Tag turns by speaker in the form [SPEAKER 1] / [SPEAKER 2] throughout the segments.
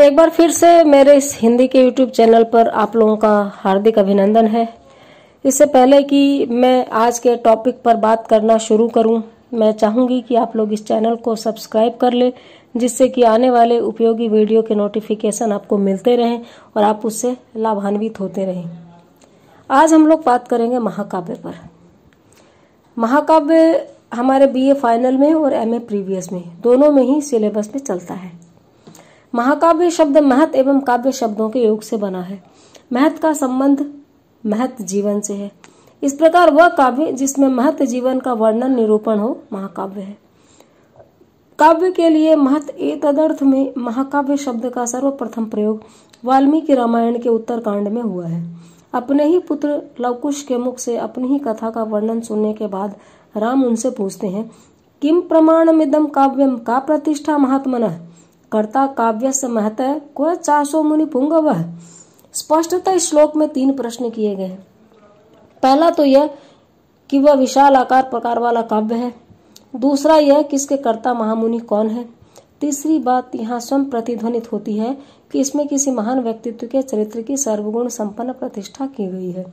[SPEAKER 1] एक बार फिर से मेरे इस हिंदी के यूट्यूब चैनल पर आप लोगों का हार्दिक अभिनंदन है इससे पहले कि मैं आज के टॉपिक पर बात करना शुरू करूं, मैं चाहूंगी कि आप लोग इस चैनल को सब्सक्राइब कर लें जिससे कि आने वाले उपयोगी वीडियो के नोटिफिकेशन आपको मिलते रहें और आप उससे लाभान्वित होते रहें आज हम लोग बात करेंगे महाकाव्य पर महाकाव्य हमारे बीए फाइनल में और एमए प्रीवियस में दोनों में ही सिलेबस में चलता है महाकाव्य शब्द महत एवं काव्य शब्दों के योग से बना है महत का संबंध महत जीवन से है इस प्रकार वह काव्य जिसमें महत जीवन का वर्णन निरूपण हो महाकाव्य है काव्य के लिए महत ए में महाकाव्य शब्द का सर्वप्रथम प्रयोग वाल्मीकि रामायण के उत्तर कांड में हुआ है अपने ही पुत्र लवकुश के मुख से अपनी ही कथा का वर्णन सुनने के बाद राम उनसे पूछते हैं किम प्रमाण मिदम काव्यम का प्रतिष्ठा महात्मन कर्ता काव्यस्य महत क्व चाशो मुनि वह स्पष्टतः इस श्लोक में तीन प्रश्न किए गए पहला तो यह कि वह विशाल आकार प्रकार वाला काव्य है दूसरा यह कि इसके कर्ता महामुनि कौन है तीसरी बात यहाँ स्वयं प्रतिध्वनित होती है कि इसमें किसी महान व्यक्तित्व के चरित्र की सर्वगुण संपन्न प्रतिष्ठा की गई है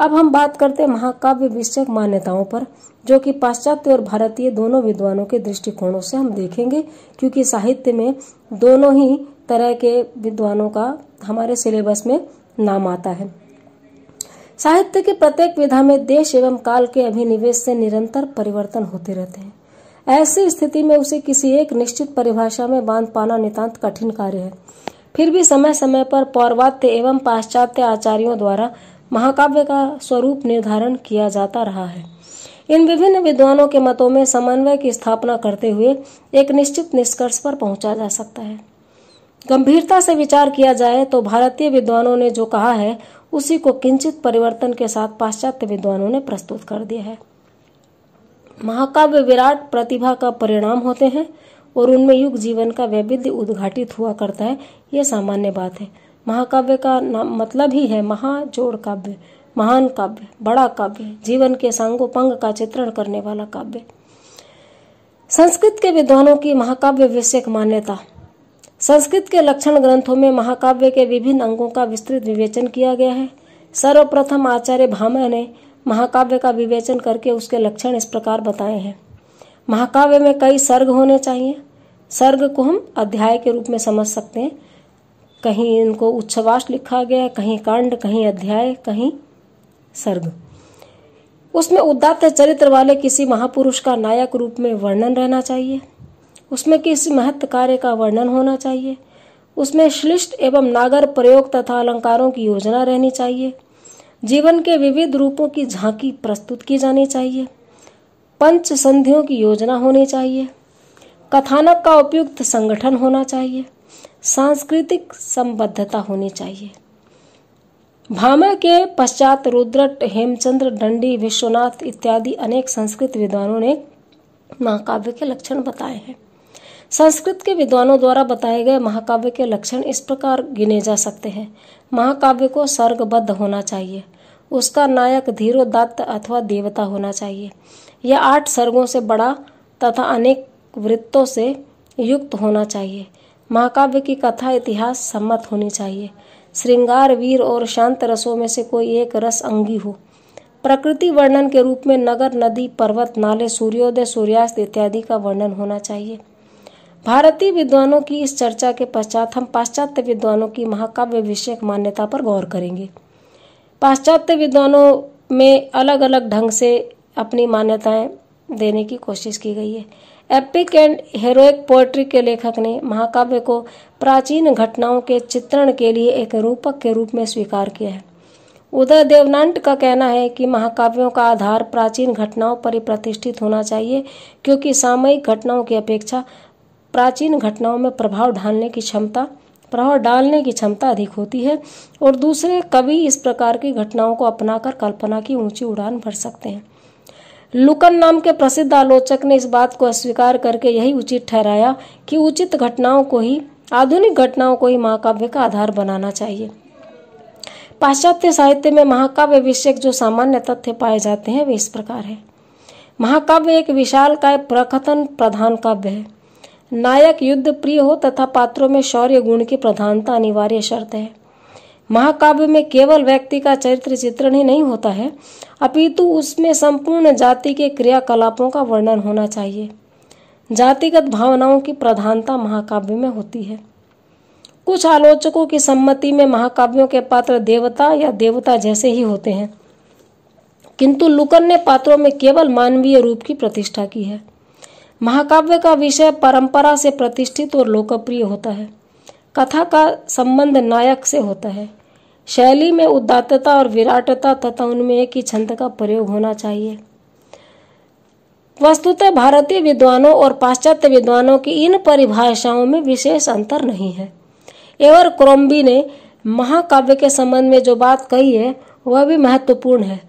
[SPEAKER 1] अब हम बात करते हैं महाकाव्य विषय मान्यताओं पर जो कि पाश्चात्य और भारतीय दोनों विद्वानों के दृष्टिकोणों से हम देखेंगे क्योंकि साहित्य में दोनों ही तरह के विद्वानों का हमारे सिलेबस में नाम आता है साहित्य के प्रत्येक विधा में देश एवं काल के अभिनिवेश से निरंतर परिवर्तन होते रहते हैं ऐसी स्थिति में उसे किसी एक निश्चित परिभाषा में बांध पाना नितांत कठिन कार्य है फिर भी समय समय पर पौर्वात्य एवं पाश्चात्य आचार्यों द्वारा महाकाव्य का स्वरूप निर्धारण किया जाता रहा है इन विभिन्न विद्वानों के मतों में समन्वय की स्थापना करते हुए एक निश्चित निष्कर्ष पर पहुंचा जा सकता है गंभीरता से विचार किया जाए तो भारतीय विद्वानों ने जो कहा है उसी को किंचित परिवर्तन के साथ पाश्चात्य विद्वानों ने प्रस्तुत कर दिया है महाकाव्य विराट प्रतिभा का परिणाम होते हैं और उनमें युग जीवन का वैविध्य उद्घाटित हुआ करता है यह सामान्य बात है महाकाव्य का नाम मतलब ही है महाजोड़ काव्य महान काव्य बड़ा काव्य जीवन के सांगोपंग का चित्रण करने वाला काव्य संस्कृत के विद्वानों की महाकाव्य विषयक मान्यता संस्कृत के लक्षण ग्रंथों में महाकाव्य के विभिन्न अंगों का विस्तृत विवेचन किया गया है सर्वप्रथम आचार्य भामा ने महाकाव्य का विवेचन करके उसके लक्षण इस प्रकार बताए हैं महाकाव्य में कई सर्ग होने चाहिए सर्ग को हम अध्याय के रूप में समझ सकते हैं कहीं इनको उच्छवास लिखा गया है कहीं कांड कहीं अध्याय कहीं सर्ग उसमें उदात्त चरित्र वाले किसी महापुरुष का नायक रूप में वर्णन रहना चाहिए उसमें किसी महत्व कार्य का वर्णन होना चाहिए उसमें श्लिष्ट एवं नागर प्रयोग तथा अलंकारों की योजना रहनी चाहिए जीवन के विविध रूपों की झांकी प्रस्तुत की जानी चाहिए पंच संधियों की योजना होनी चाहिए कथानक का उपयुक्त संगठन होना चाहिए सांस्कृतिक संबद्धता होनी चाहिए भामा के पश्चात रुद्रट हेमचंद्र डंडी विश्वनाथ इत्यादि अनेक संस्कृत विद्वानों ने महाकाव्य के लक्षण बताए हैं संस्कृत के विद्वानों द्वारा बताए गए महाकाव्य के लक्षण इस प्रकार गिने जा सकते हैं महाकाव्य को सर्गबद्ध होना चाहिए उसका नायक धीरोदात्त अथवा देवता होना चाहिए यह आठ सर्गों से बड़ा तथा अनेक वृत्तों से युक्त होना चाहिए महाकाव्य की कथा इतिहास सम्मत होनी चाहिए श्रृंगार वीर और शांत रसों में से कोई एक रस अंगी हो प्रकृति वर्णन के रूप में नगर नदी पर्वत नाले सूर्योदय सूर्यास्त इत्यादि का वर्णन होना चाहिए भारतीय विद्वानों की इस चर्चा के पश्चात हम पाश्चात्य विद्वानों की महाकाव्य विषयक मान्यता पर गौर करेंगे पाश्चात्य विद्वानों में अलग अलग ढंग से अपनी मान्यताएं देने की कोशिश की गई है एपिक एंड हेरोइक पोएट्री के लेखक ने महाकाव्य को प्राचीन घटनाओं के चित्रण के लिए एक रूपक के रूप में स्वीकार किया है उदय देवनांट का कहना है कि महाकाव्यों का आधार प्राचीन घटनाओं पर ही प्रतिष्ठित होना चाहिए क्योंकि सामयिक घटनाओं की अपेक्षा प्राचीन घटनाओं में प्रभाव ढालने की क्षमता प्रभाव डालने की क्षमता अधिक होती है और दूसरे कवि इस प्रकार की घटनाओं को अपनाकर कल्पना की ऊंची उड़ान भर सकते हैं लुकन नाम के प्रसिद्ध आलोचक ने इस बात को अस्वीकार करके यही उचित ठहराया कि उचित घटनाओं को ही आधुनिक घटनाओं को ही महाकाव्य का आधार बनाना चाहिए पाश्चात्य साहित्य में महाकाव्य विषय जो सामान्य तथ्य पाए जाते हैं वे इस प्रकार है महाकाव्य एक विशाल का प्रकथन प्रधान काव्य है नायक युद्ध प्रिय हो तथा पात्रों में शौर्य गुण की प्रधानता अनिवार्य शर्त है महाकाव्य में केवल व्यक्ति का चरित्र चित्रण ही नहीं होता है अपितु उसमें संपूर्ण जाति के क्रियाकलापों का वर्णन होना चाहिए जातिगत भावनाओं की प्रधानता महाकाव्य में होती है कुछ आलोचकों की सम्मति में महाकाव्यों के पात्र देवता या देवता जैसे ही होते हैं किंतु लुकन ने पात्रों में केवल मानवीय रूप की प्रतिष्ठा की है महाकाव्य का विषय परंपरा से प्रतिष्ठित और लोकप्रिय होता है कथा का संबंध नायक से होता है शैली में उदात्तता और विराटता तथा उनमें एक ही छंद का प्रयोग होना चाहिए वस्तुतः भारतीय विद्वानों और पाश्चात्य विद्वानों की इन परिभाषाओं में विशेष अंतर नहीं है एवर क्रोम्बी ने महाकाव्य के संबंध में जो बात कही है वह भी महत्वपूर्ण है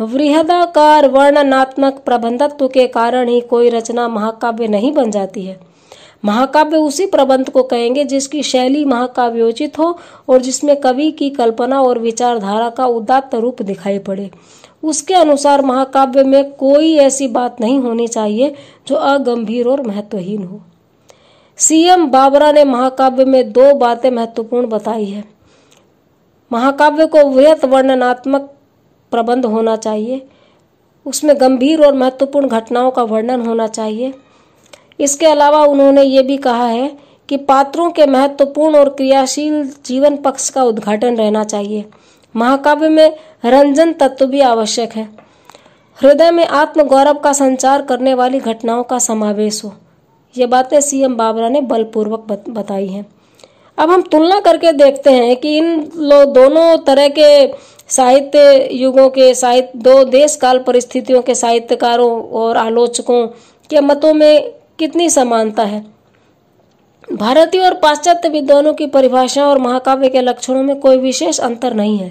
[SPEAKER 1] वृहदाकार वर्णनात्मक प्रबंधत्व के कारण ही कोई रचना महाकाव्य नहीं बन जाती है महाकाव्य उसी प्रबंध को कहेंगे जिसकी शैली महाकाव्योचित हो और जिसमें कवि की कल्पना और विचारधारा का उदात्त रूप दिखाई पड़े उसके अनुसार महाकाव्य में कोई ऐसी बात नहीं होनी चाहिए जो अगंभीर और महत्वहीन हो सीएम बाबरा ने महाकाव्य में दो बातें महत्वपूर्ण बताई है महाकाव्य को वृहत वर्णनात्मक प्रबंध होना चाहिए उसमें गंभीर और महत्वपूर्ण घटनाओं का वर्णन होना चाहिए इसके अलावा उन्होंने ये भी कहा है कि पात्रों के महत्वपूर्ण और क्रियाशील जीवन पक्ष का उद्घाटन रहना चाहिए महाकाव्य में रंजन तत्व भी आवश्यक है हृदय में आत्म गौरव का संचार करने वाली घटनाओं का समावेश हो ये बातें सीएम बाबरा ने बलपूर्वक बताई हैं अब हम तुलना करके देखते हैं कि इन लो दोनों तरह के साहित्य युगों के साहित्य दो देश काल परिस्थितियों के साहित्यकारों और आलोचकों के मतों में कितनी समानता है भारतीय और पाश्चात्य विद्वानों की परिभाषा और महाकाव्य के लक्षणों में कोई विशेष अंतर नहीं है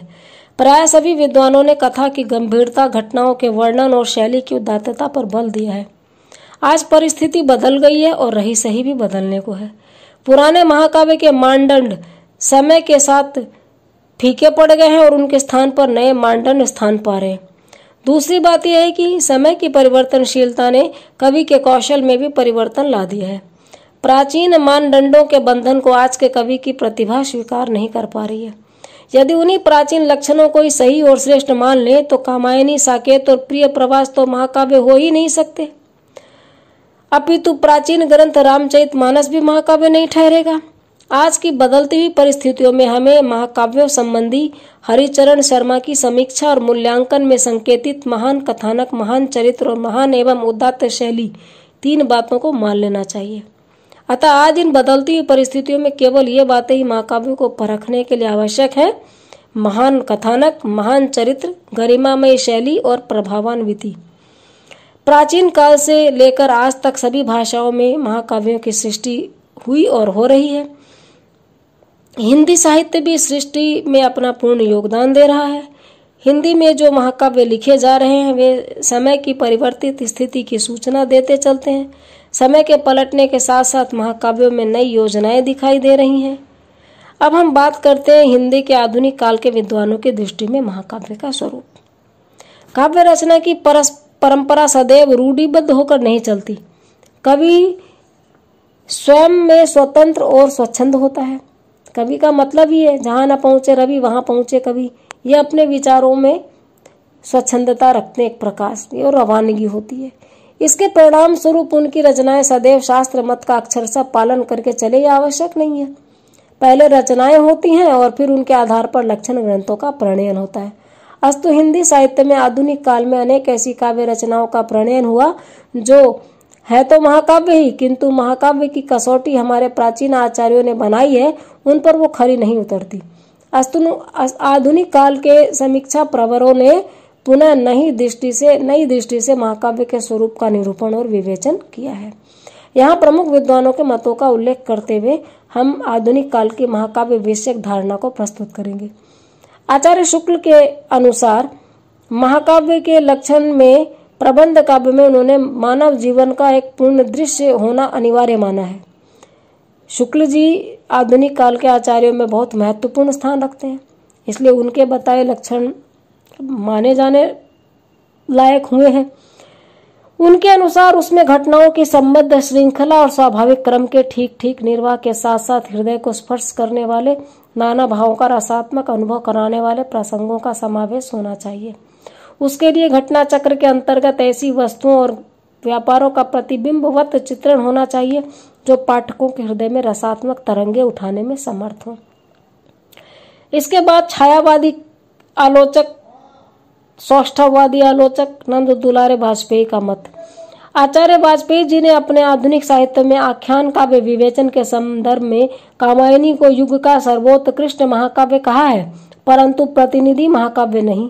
[SPEAKER 1] प्राय सभी विद्वानों ने कथा की गंभीरता घटनाओं के वर्णन और शैली की उदातता पर बल दिया है आज परिस्थिति बदल गई है और रही सही भी बदलने को है पुराने महाकाव्य के मानदंड समय के साथ फीके पड़ गए हैं और उनके स्थान पर नए मानदंड स्थान पा रहे हैं दूसरी बात यह है कि समय की परिवर्तनशीलता ने कवि के कौशल में भी परिवर्तन ला दिया है प्राचीन मानदंडों के बंधन को आज के कवि की प्रतिभा स्वीकार नहीं कर पा रही है यदि उन्हीं प्राचीन लक्षणों को ही सही और श्रेष्ठ मान ले तो कामायनी साकेत और प्रिय प्रवास तो महाकाव्य हो ही नहीं सकते अपितु प्राचीन ग्रंथ रामचरित मानस भी महाकाव्य नहीं ठहरेगा आज की बदलती हुई परिस्थितियों में हमें महाकाव्यों संबंधी हरिचरण शर्मा की समीक्षा और मूल्यांकन में संकेतित महान कथानक महान चरित्र और महान एवं उदात्त शैली तीन बातों को मान लेना चाहिए अतः आज इन बदलती हुई परिस्थितियों में केवल ये बातें ही महाकाव्यों को परखने के लिए आवश्यक है महान कथानक महान चरित्र गरिमामय शैली और प्रभावान्विति प्राचीन काल से लेकर आज तक सभी भाषाओं में महाकाव्यों की सृष्टि हुई और हो रही है हिंदी साहित्य भी सृष्टि में अपना पूर्ण योगदान दे रहा है हिंदी में जो महाकाव्य लिखे जा रहे हैं वे समय की परिवर्तित स्थिति की सूचना देते चलते हैं समय के पलटने के साथ साथ महाकाव्यों में नई योजनाएं दिखाई दे रही हैं अब हम बात करते हैं हिंदी के आधुनिक काल के विद्वानों की दृष्टि में महाकाव्य का स्वरूप काव्य रचना की परस परंपरा सदैव रूढ़िबद्ध होकर नहीं चलती कवि स्वयं में स्वतंत्र और स्वच्छंद होता है कवि का मतलब ही है जहाँ ना पहुंचे रवि वहाँ पहुंचे कवि ये अपने विचारों में स्वच्छंदता रखते एक प्रकाश की और रवानगी होती है इसके परिणाम स्वरूप उनकी रचनाएं सदैव शास्त्र मत का अक्षर सा पालन करके चले ये आवश्यक नहीं है पहले रचनाएं होती हैं और फिर उनके आधार पर लक्षण ग्रंथों का प्रणयन होता है अस्तु हिंदी साहित्य में आधुनिक काल में अनेक ऐसी काव्य रचनाओं का प्रणयन हुआ जो है तो महाकाव्य ही किंतु महाकाव्य की कसौटी हमारे प्राचीन आचार्यों ने बनाई है उन पर वो खरी नहीं उतरती आधुनिक काल के समीक्षा प्रवरों ने पुनः नई दृष्टि से नई दृष्टि से महाकाव्य के स्वरूप का निरूपण और विवेचन किया है यहाँ प्रमुख विद्वानों के मतों का उल्लेख करते हुए हम आधुनिक काल की महाकाव्य विषयक धारणा को प्रस्तुत करेंगे आचार्य शुक्ल के अनुसार महाकाव्य के लक्षण में प्रबंध काव्य में उन्होंने मानव जीवन का एक पूर्ण दृश्य होना अनिवार्य माना है शुक्ल जी आधुनिक काल के आचार्यों में बहुत महत्वपूर्ण स्थान रखते हैं इसलिए उनके बताए लक्षण माने जाने लायक हुए हैं उनके अनुसार उसमें घटनाओं की संबद्ध श्रृंखला और स्वाभाविक क्रम के ठीक ठीक निर्वाह के साथ साथ हृदय को स्पर्श करने वाले नाना भावों का रसात्मक अनुभव कराने वाले प्रसंगों का समावेश होना चाहिए उसके लिए घटना चक्र के अंतर्गत ऐसी वस्तुओं और व्यापारों का प्रतिबिंबवत चित्रण होना चाहिए जो पाठकों के हृदय में रसात्मक तरंगे उठाने में समर्थ हो इसके बाद छायावादी आलोचक सौष्ठवादी आलोचक नंद दुलारे वाजपेयी का मत आचार्य वाजपेयी जी ने अपने आधुनिक साहित्य में आख्यान काव्य विवेचन के संदर्भ में कामायनी को युग का सर्वोत्कृष्ट महाकाव्य कहा है परंतु प्रतिनिधि महाकाव्य नहीं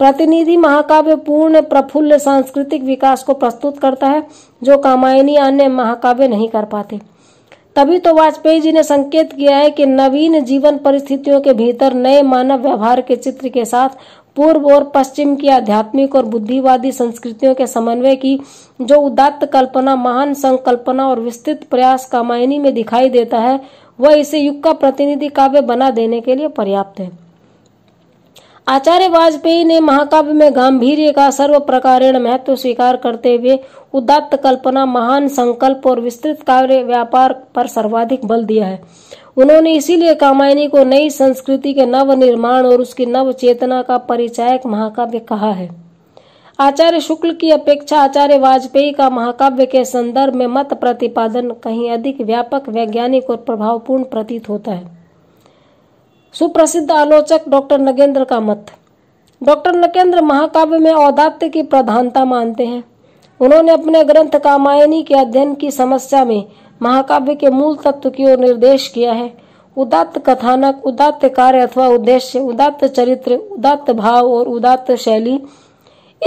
[SPEAKER 1] प्रतिनिधि महाकाव्य पूर्ण प्रफुल्ल सांस्कृतिक विकास को प्रस्तुत करता है जो कामायनी अन्य महाकाव्य नहीं कर पाते तभी तो वाजपेयी जी ने संकेत किया है कि नवीन जीवन परिस्थितियों के भीतर नए मानव व्यवहार के चित्र के साथ पूर्व और पश्चिम की आध्यात्मिक और बुद्धिवादी संस्कृतियों के समन्वय की जो उदात्त कल्पना महान संकल्पना और विस्तृत प्रयास कामायनी में दिखाई देता है वह इसे युग का प्रतिनिधि काव्य बना देने के लिए पर्याप्त है आचार्य वाजपेयी ने महाकाव्य में गांधीर्य का सर्व प्रकारेण महत्व स्वीकार करते हुए उदात्त कल्पना महान संकल्प और विस्तृत कार्य व्यापार पर सर्वाधिक बल दिया है उन्होंने इसीलिए कामायनी को नई संस्कृति के नव निर्माण और उसकी नव चेतना का परिचायक महाकाव्य कहा है आचार्य शुक्ल की अपेक्षा आचार्य वाजपेयी का महाकाव्य के संदर्भ में मत प्रतिपादन कहीं अधिक व्यापक वैज्ञानिक और प्रभावपूर्ण प्रतीत होता है सुप्रसिद्ध आलोचक डॉक्टर नगेंद्र का मत डॉक्टर नगेंद्र महाकाव्य में औदात्य की प्रधानता मानते हैं उन्होंने अपने ग्रंथ कामायनी के अध्ययन की समस्या में महाकाव्य के मूल तत्व की ओर निर्देश किया है उदात्त कथानक उदात्त कार्य अथवा उद्देश्य उदात्त चरित्र उदात्त भाव और उदात्त शैली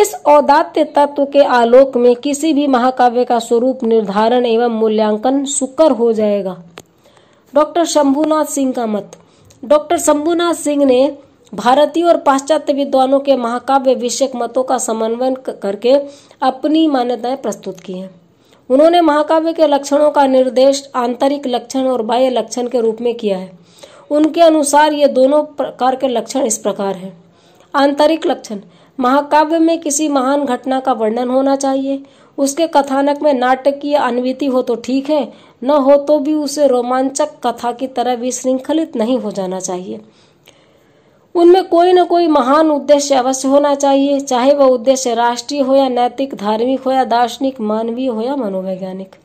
[SPEAKER 1] इस औदात्य तत्व के आलोक में किसी भी महाकाव्य का स्वरूप निर्धारण एवं मूल्यांकन सुकर हो जाएगा डॉक्टर शंभुनाथ सिंह का मत डॉक्टर शंभुनाथ सिंह ने भारतीय और पाश्चात्य विद्वानों के महाकाव्य विषयक मतों का समन्वय करके अपनी मान्यताएं प्रस्तुत की हैं उन्होंने महाकाव्य के लक्षणों का निर्देश आंतरिक लक्षण और बाह्य लक्षण के रूप में किया है उनके अनुसार ये दोनों प्रकार के लक्षण इस प्रकार हैं आंतरिक लक्षण महाकाव्य में किसी महान घटना का वर्णन होना चाहिए उसके कथानक में नाटकीय अनविति हो तो ठीक है न हो तो भी उसे रोमांचक कथा की तरह भी श्रृंखलित नहीं हो जाना चाहिए उनमें कोई न कोई महान उद्देश्य अवश्य होना चाहिए चाहे वह उद्देश्य राष्ट्रीय हो या नैतिक धार्मिक हो या दार्शनिक मानवीय हो या मनोवैज्ञानिक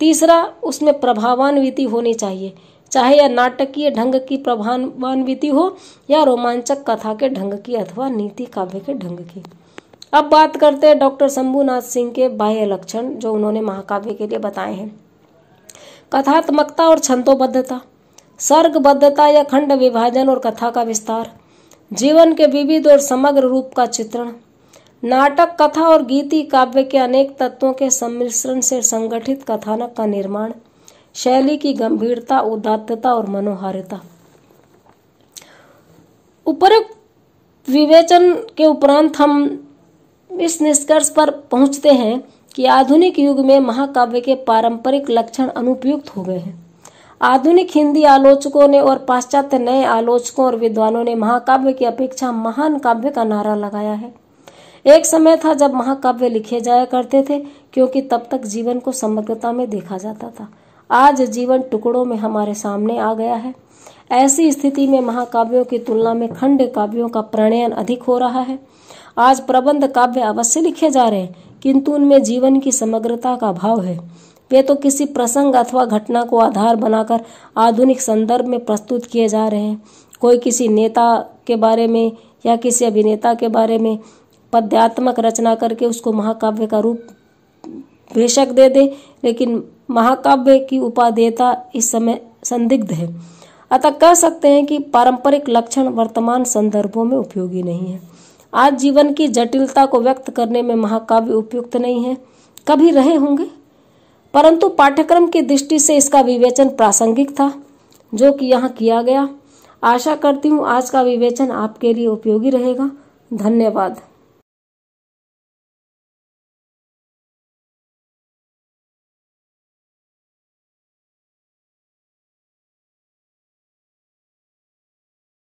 [SPEAKER 1] तीसरा उसमें प्रभावान्विति होनी चाहिए चाहे यह नाटकीय ढंग की प्रभावान्विति हो या रोमांचक कथा के ढंग की अथवा नीति काव्य के ढंग की अब बात करते हैं डॉक्टर शंभुनाथ सिंह के बाह्य लक्षण जो उन्होंने महाकाव्य के लिए बताए हैं कथात्मकता और छंदोबद्धता सर्गबद्धता या खंड विभाजन और कथा का विस्तार जीवन के विविध और समग्र रूप का चित्रण नाटक कथा और गीति काव्य के अनेक तत्वों के सम्मिश्रण से संगठित कथानक का निर्माण शैली की गंभीरता उदात्तता और मनोहारिता उपरोक्त विवेचन के उपरांत हम इस निष्कर्ष पर पहुंचते हैं कि आधुनिक युग में महाकाव्य के पारंपरिक लक्षण अनुपयुक्त हो गए हैं आधुनिक हिंदी आलोचकों ने और पाश्चात्य नए आलोचकों और विद्वानों ने महाकाव्य की अपेक्षा महान काव्य का नारा लगाया है एक समय था जब महाकाव्य लिखे जाया करते थे क्योंकि तब तक जीवन को समग्रता में देखा जाता था आज जीवन टुकड़ों में हमारे सामने आ गया है ऐसी स्थिति में महाकाव्यों की तुलना में खंड काव्यों का प्रणयन अधिक हो रहा है आज प्रबंध काव्य अवश्य लिखे जा रहे हैं किंतु उनमें जीवन की समग्रता का भाव है वे तो किसी प्रसंग अथवा घटना को आधार बनाकर आधुनिक संदर्भ में प्रस्तुत किए जा रहे हैं कोई किसी नेता के बारे में या किसी अभिनेता के बारे में पद्यात्मक रचना करके उसको महाकाव्य का रूप बेशक दे दे लेकिन महाकाव्य की उपादेयता इस समय संदिग्ध है अतः कह सकते हैं कि पारंपरिक लक्षण वर्तमान संदर्भों में उपयोगी नहीं है आज जीवन की जटिलता को व्यक्त करने में महाकाव्य उपयुक्त नहीं है कभी रहे होंगे परंतु पाठ्यक्रम की दृष्टि से इसका विवेचन प्रासंगिक था जो कि यहाँ किया गया आशा करती हूँ आज का विवेचन आपके लिए उपयोगी रहेगा धन्यवाद